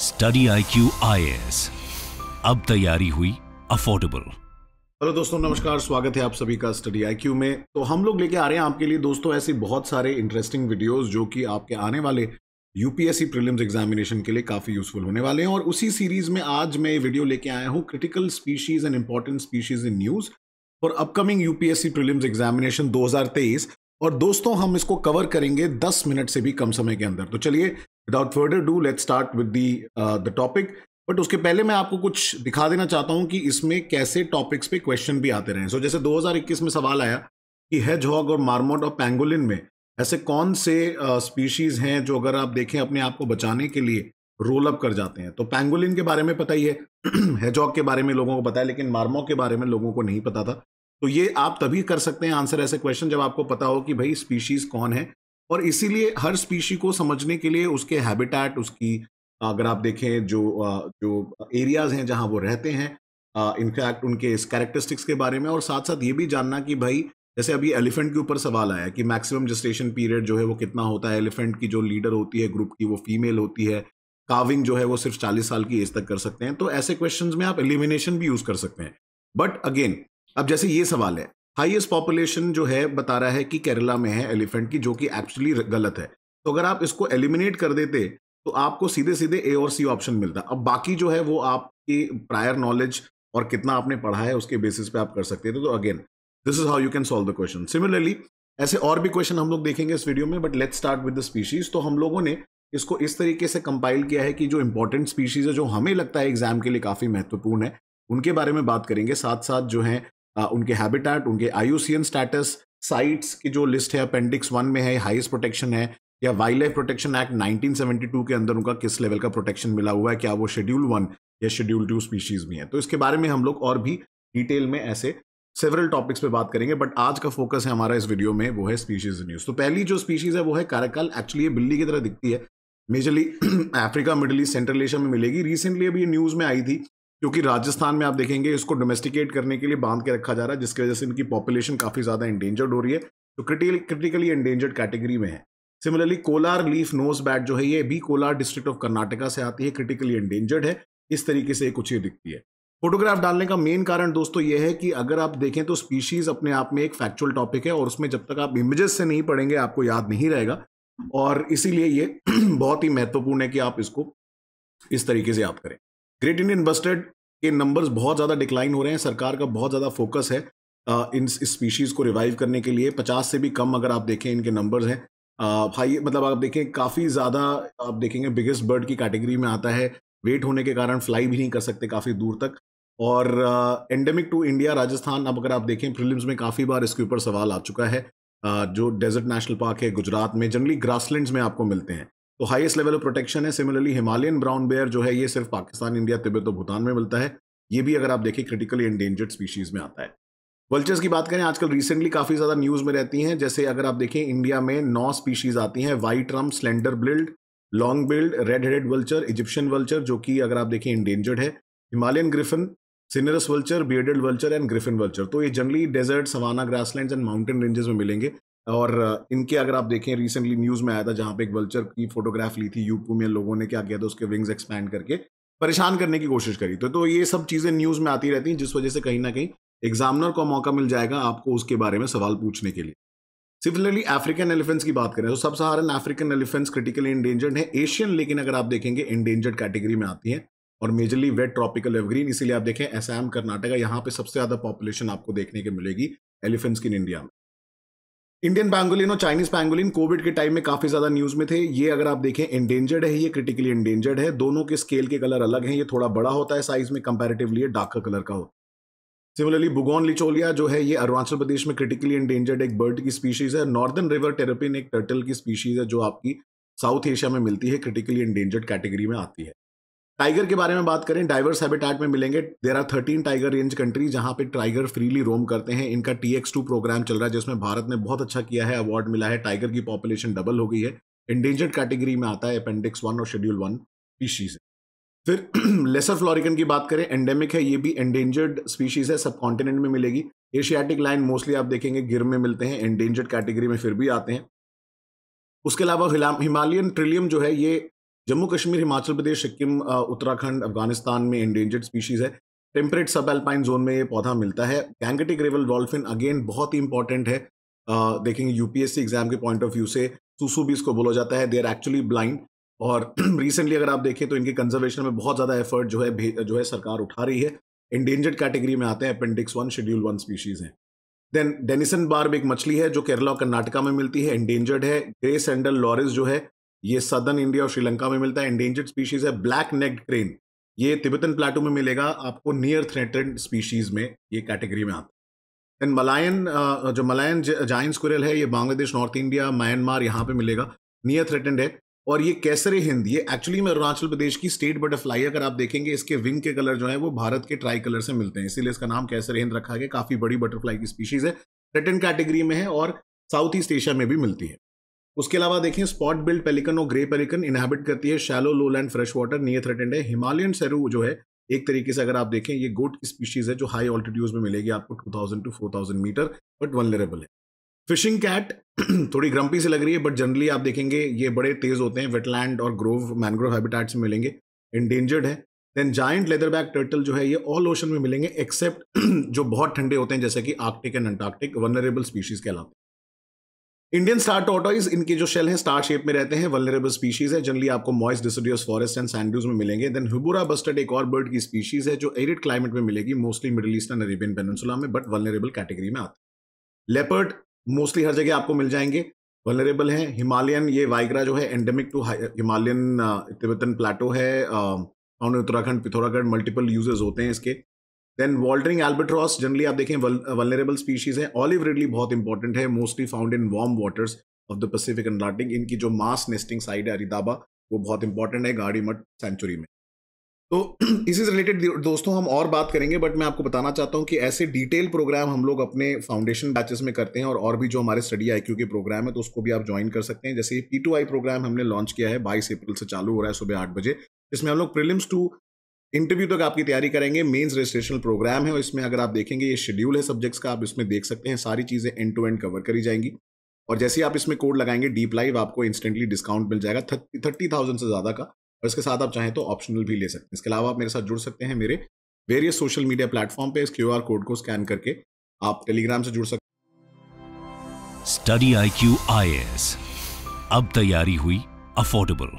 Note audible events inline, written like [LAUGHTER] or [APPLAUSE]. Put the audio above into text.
study IQ Q अब तैयारी हुई अफोर्डेबल हेलो दोस्तों नमस्कार स्वागत है आप सभी का स्टडी आई में तो हम लोग लेके आ रहे हैं आपके लिए दोस्तों ऐसे बहुत सारे इंटरेस्टिंग वीडियोस जो कि आपके आने वाले यूपीएससी प्रीलिम्स एग्जामिनेशन के लिए काफ़ी यूजफुल होने वाले हैं और उसी सीरीज में आज मैं ये वीडियो लेके आया हूँ critical species and important species in news for upcoming UPSC prelims examination 2023 और दोस्तों हम इसको कवर करेंगे 10 मिनट से भी कम समय के अंदर तो चलिए without further ado let start with the the topic but उसके पहले मैं आपको कुछ दिखा देना चाहता हूँ कि इसमें कैसे टॉपिक्स पे क्वेश्चन भी आते रहे सो so, जैसे 2021 में सवाल आया कि हेज हॉग और मार्मोट और पेंगोलिन में ऐसे कौन से स्पीशीज़ uh, हैं जो अगर आप देखें अपने आप को बचाने के लिए रोल अप कर जाते हैं तो पेंगोलिन के बारे में पता ही है हेजॉग [CLEARS THROAT] के बारे में लोगों को पता है लेकिन मार्मो के बारे में लोगों को नहीं पता था तो ये आप तभी कर सकते हैं आंसर ऐसे क्वेश्चन जब आपको पता हो कि भाई स्पीशीज़ कौन है और इसीलिए हर स्पीशी को समझने के लिए उसके हैबिटेट उसकी अगर आप देखें जो जो एरियाज हैं जहां वो रहते हैं इनफैक्ट उनके इस कैरेक्टरिस्टिक्स के बारे में और साथ साथ ये भी जानना कि भाई जैसे अभी एलिफेंट के ऊपर सवाल आया कि मैक्सिमम जस्टेशन पीरियड जो है वो कितना होता है एलिफेंट की जो लीडर होती है ग्रुप की वो फीमेल होती है काविंग जो है वो सिर्फ चालीस साल की एज तक कर सकते हैं तो ऐसे क्वेश्चन में आप एलिमिनेशन भी यूज कर सकते हैं बट अगेन अब जैसे ये सवाल है हाईएस्ट पॉपुलेशन जो है बता रहा है कि केरला में है एलिफेंट की जो कि एक्चुअली गलत है तो अगर आप इसको एलिमिनेट कर देते तो आपको सीधे सीधे ए और सी ऑप्शन मिलता अब बाकी जो है वो आपकी प्रायर नॉलेज और कितना आपने पढ़ा है उसके बेसिस पे आप कर सकते थे तो again this is how you can solve the question similarly ऐसे और भी क्वेश्चन हम लोग देखेंगे इस वीडियो में but let start with the species तो हम लोगों ने इसको इस तरीके से कंपाइल किया है कि जो इंपॉर्टेंट स्पीशीज है जो हमें लगता है एग्जाम के लिए काफ़ी महत्वपूर्ण है उनके बारे में बात करेंगे साथ साथ जो है उनके हैबिटेट उनके आयुसियन स्टेटस साइट्स की जो लिस्ट है अपेंडिक्स वन में है हाइस्ट प्रोटेक्शन है या वाइल्ड लाइफ प्रोटेक्शन एक्ट 1972 के अंदर उनका किस लेवल का प्रोटेक्शन मिला हुआ है क्या वो शेड्यूल वन या शेड्यूल टू स्पीशीज में है तो इसके बारे में हम लोग और भी डिटेल में ऐसे सेवरल टॉपिक्स पे बात करेंगे बट आज का फोकस है हमारा इस वीडियो में वो है स्पीशीज न्यूज तो पहली जो स्पीशीज है वो है काराकाल एक्चुअली ये बिल्ली की तरह दिखती है majorly Africa middle east central Asia में मिलेगी रिसेंटली अभी ये न्यूज में आई थी क्योंकि राजस्थान में आप देखेंगे इसको डोमेस्टिकेट करने के लिए बांध के रखा जा रहा है जिसकी वजह से इनकी पॉपुलेशन काफ़ी ज़्यादा इंडेंजर्ड हो रही है तो क्रिटिकली क्रिटिकली एंडेंजर्ड कैटेगरी में है similarly Kolar leaf nose bat जो है ये भी कोलार डिस्ट्रिक्ट ऑफ कर्नाटका से आती है क्रिटिकली एंडेंजर्ड है इस तरीके से कुछ ये दिखती है फोटोग्राफ डालने का मेन कारण दोस्तों ये है कि अगर आप देखें तो स्पीशीज अपने आप में एक फैक्चुअल टॉपिक है और उसमें जब तक आप इमेजेस से नहीं पढ़ेंगे आपको याद नहीं रहेगा और इसीलिए ये [CLEARS THROAT] बहुत ही महत्वपूर्ण है कि आप इसको इस तरीके से याद करें ग्रेट इंडियन बस्टर्ड के नंबर्स बहुत ज़्यादा डिक्लाइन हो रहे हैं सरकार का बहुत ज़्यादा फोकस है इन स्पीशीज़ को रिवाइव करने के लिए पचास से भी कम अगर आप देखें इनके नंबर्स हैं हाई मतलब आप देखें काफ़ी ज़्यादा आप देखेंगे बिगेस्ट बर्ड की कैटेगरी में आता है वेट होने के कारण फ्लाई भी नहीं कर सकते काफ़ी दूर तक और एंडेमिक टू इंडिया राजस्थान अब अगर आप देखें प्रिलिम्स में काफ़ी बार इसके ऊपर सवाल आ चुका है जो डेजर्ट नेशनल पार्क है गुजरात में जनरली ग्रासलैंड्स में आपको मिलते हैं तो हाईएस्ट लेवल ऑफ प्रोटेक्शन है सिमिलरली हिमालयन ब्राउन बेयर जो है ये सिर्फ पाकिस्तान इंडिया तिब्बत और भूटान में मिलता है ये भी अगर आप देखें क्रिटिकली एंडेंजर्ड स्पीशीज में आता है वल्चर्स की बात करें आजकल रिसेंटली काफ़ी ज़्यादा न्यूज़ में रहती हैं जैसे अगर आप देखें इंडिया में नौ स्पीशीज़ आती हैं white rumped slender billed long billed red headed vulture Egyptian vulture जो कि अगर आप देखें इंडेंजर्ड है Himalayan griffon cinereous vulture bearded vulture and griffon vulture तो ये जंगली desert savanna grassland and mountain ranges में मिलेंगे और इनके अगर आप देखें रिसेंटली न्यूज़ में आया था जहाँ पे एक वल्चर की फोटोग्राफ ली थी यूपी में लोगों ने क्या किया था उसके विंग्स एक्सपैंड करके परेशान करने की कोशिश करी तो तो ये सब चीज़ें न्यूज़ में आती रहती हैं जिस वजह से कहीं ना कहीं एग्जामिनर को मौका मिल जाएगा आपको उसके बारे में सवाल पूछने के लिए सिमिलरली अफ्रीकन एलिफेंट्स की बात करें तो sub-Saharan African elephants critically endangered है एशियन लेकिन अगर आप देखेंगे इंडेंजर्ड कैटेगरी में आती है और मेजरली वेट ट्रॉपिकल एवग्रीन इसीलिए आप देखें एसएम कर्नाटका यहाँ पे सबसे ज़्यादा पॉपुलेशन आपको देखने के मिलेगी एलिफेंट्स की इन इंडिया में इंडियन पैंगोलिन और चाइनीज पैंगोलिन कोविड के टाइम में काफी ज्यादा न्यूज में थे ये अगर आप देखें इंडेंजर्ड है ये क्रिटिकली इंडेंजर्ड है दोनों के स्केल के कलर अलग हैं ये थोड़ा बड़ा होता है साइज में कंपेरेटिवली डार्कर कलर का होता है सिमिलरली बुगोन लिचोलिया जो है ये अरुणाचल प्रदेश में क्रिटिकली इंडेंजर्ड एक बर्ड की स्पीशीज है नॉर्दर्न रिवर टेरेपिन एक टर्टल की स्पीशीज है जो आपकी साउथ एशिया में मिलती है क्रिटिकली इंडेंजर्ड कैटेगरी में आती है टाइगर के बारे में बात करें डाइवर्स हैबिटेट में मिलेंगे there are thirteen tiger range country जहां पे टाइगर फ्रीली रोम करते हैं इनका टी एक्स टू प्रोग्राम चल रहा है जिसमें भारत ने बहुत अच्छा किया है अवार्ड मिला है टाइगर की पॉपुलेशन डबल हो गई है इंडेंजर्ड कैटेगरी में आता है अपेंडिक्स वन और शेड्यूल वन स्पीशीज फिर लेसर [CLEARS THROAT] फ्लोरिकन की बात करें एंडेमिक है ये भी एंडेंजर्ड स्पीशीज है सब कॉन्टिनेंट में मिलेगी एशियाटिक लाइन मोस्टली आप देखेंगे गिर में मिलते हैं एंडेंजर्ड कैटेगरी में फिर भी आते हैं उसके अलावा हिमालयन ट्रिलियम जो है ये जम्मू कश्मीर हिमाचल प्रदेश सिक्किम उत्तराखंड अफगानिस्तान में इंडेंजर्ड स्पीशीज है टेम्परेट सब एल्पाइन जोन में ये पौधा मिलता है गैंगटिक रेवल डॉल्फिन अगेन बहुत ही इंपॉर्टेंट है देखेंगे यूपीएससी एग्जाम के पॉइंट ऑफ व्यू से सूसू भी इसको बोला जाता है दे आर एक्चुअली ब्लाइंड और रिसेंटली [CLEARS THROAT] अगर आप देखें तो इनके कंजर्वेशन में बहुत ज़्यादा एफर्ट जो है जो है सरकार उठा रही है इंडेंजर्ड कैटेगरी में आते हैं appendix one schedule one species हैं देन डेनिसन बार्ब एक मछली है जो केरला और कर्नाटका में मिलती है एंडेंजर्ड है ग्रे सैंडल लॉरिस जो है ये सदर्न इंडिया और श्रीलंका में मिलता है एंडेंजर्ड स्पीशीज है ब्लैक नेक क्रेन ये तिब्बतन प्लाटू में मिलेगा आपको नियर थ्रेटेड स्पीशीज में ये कैटेगरी में आता है एंड मलायन जो मलायन जाइन स्क्विरल है ये बांग्लादेश नॉर्थ इंडिया म्यांमार यहाँ पे मिलेगा नियर थ्रेटेंड है और ये कैसरे हिंद ये एक्चुअली में अरुणाचल प्रदेश की स्टेट बटरफ्लाई अगर आप देखेंगे इसके विंग के कलर जो है वो भारत के ट्राई कलर से मिलते हैं इसीलिए इसका नाम कैसरे हिंद रखा गया काफ़ी बड़ी बटरफ्लाई की स्पीशीज़ है थ्रेटेंड कैटेगरी में है और साउथ ईस्ट एशिया में भी मिलती है उसके अलावा देखें स्पॉट बिल्ड पेलिकन और ग्रे पेलिकन इनहेबिट करती है shallow low land fresh water near threatened है हिमालयन सेरू जो है एक तरीके से अगर आप देखें ये गोट स्पीशीज है जो हाई ऑल्टीट्यूड में मिलेगी आपको 2000 टू 4000 मीटर बट वनरेबल है फिशिंग कैट [CLEARS THROAT] थोड़ी ग्रम्पी से लग रही है बट जनरली आप देखेंगे ये बड़े तेज होते हैं वेटलैंड और ग्रोव मैनग्रोव हैबिटेट में मिलेंगे इंडेंजर्ड है then giant leatherback turtle जो है ये ऑल ओशन में मिलेंगे एक्सेप्ट [CLEARS THROAT] जो बहुत ठंडे होते हैं जैसे कि Arctic and Antarctic vulnerable species कहलाते हैं इंडियन स्टार टॉटॉइज इनके जो शेल हैं स्टार शेप में रहते हैं वलरेबल स्पीशीज है जनरली आपको मॉइस डिसिडियस फॉरेस्ट एंड सैंड्यूज में मिलेंगे देन हुबुरा बस्टर्ड एक और बर्ड की स्पीशीज है जो एरिड क्लाइमेट में मिलेगी mostly middle East and Arabian peninsula में बट वलरेबल कैटेगरी में आती लेपर्ड मोस्टली हर जगह आपको मिल जाएंगे वलरेबल हैं हिमालयन ये वाइग्रा जो है endemic to Himalayan Tibetan plateau है uh, Uttarakhand Pithoragarh multiple uses होते हैं इसके देन वॉल्टरिंग एल्बेट्रॉस जनरली आप देखें वलनरेबल स्पीशीज है ऑलिव रिडली बहुत इंपॉर्टेंट है mostly found in warm waters of the Pacific Atlantic इनकी जो मास नेस्टिंग साइड है अरिदाबा वो बहुत इंपॉर्टेंट है गाड़ी मठ सेंचुरी में तो [CLEARS THROAT] इसी से रिलेटेड दोस्तों हम और बात करेंगे बट मैं आपको बताना चाहता हूँ कि ऐसे डिटेल प्रोग्राम हम लोग अपने फाउंडेशन बैचेस में करते हैं और और भी जो हमारे स्टडी आई के प्रोग्राम है तो उसको भी आप ज्वाइन कर सकते हैं जैसे पी टू आई प्रोग्राम हमने लॉन्च किया है बाईस अप्रैल से चालू हो रहा है सुबह आठ बजे जिसमें हम लोग प्रिलिम्स टू इंटरव्यू तक आपकी तैयारी करेंगे मेंस रजिस्ट्रेशन प्रोग्राम है और इसमें अगर आप देखेंगे ये शेड्यूल है सब्जेक्ट्स का आप इसमें देख सकते हैं सारी चीज़ें एंड टू एंड कवर करी जाएंगी और जैसे ही आप इसमें कोड लगाएंगे डीप लाइव आपको इंस्टेंटली डिस्काउंट मिल जाएगा थर्टी थाउजेंड से ज़्यादा का और इसके साथ आप चाहें तो ऑप्शनल भी ले सकते हैं इसके अलावा आप मेरे साथ जुड़ सकते हैं मेरे वेरियस सोशल मीडिया प्लेटफॉर्म पर इस क्यू कोड को स्कैन करके आप टेलीग्राम से जुड़ सकते स्टडी आई क्यू आई एस अब तैयारी हुई अफोर्डेबल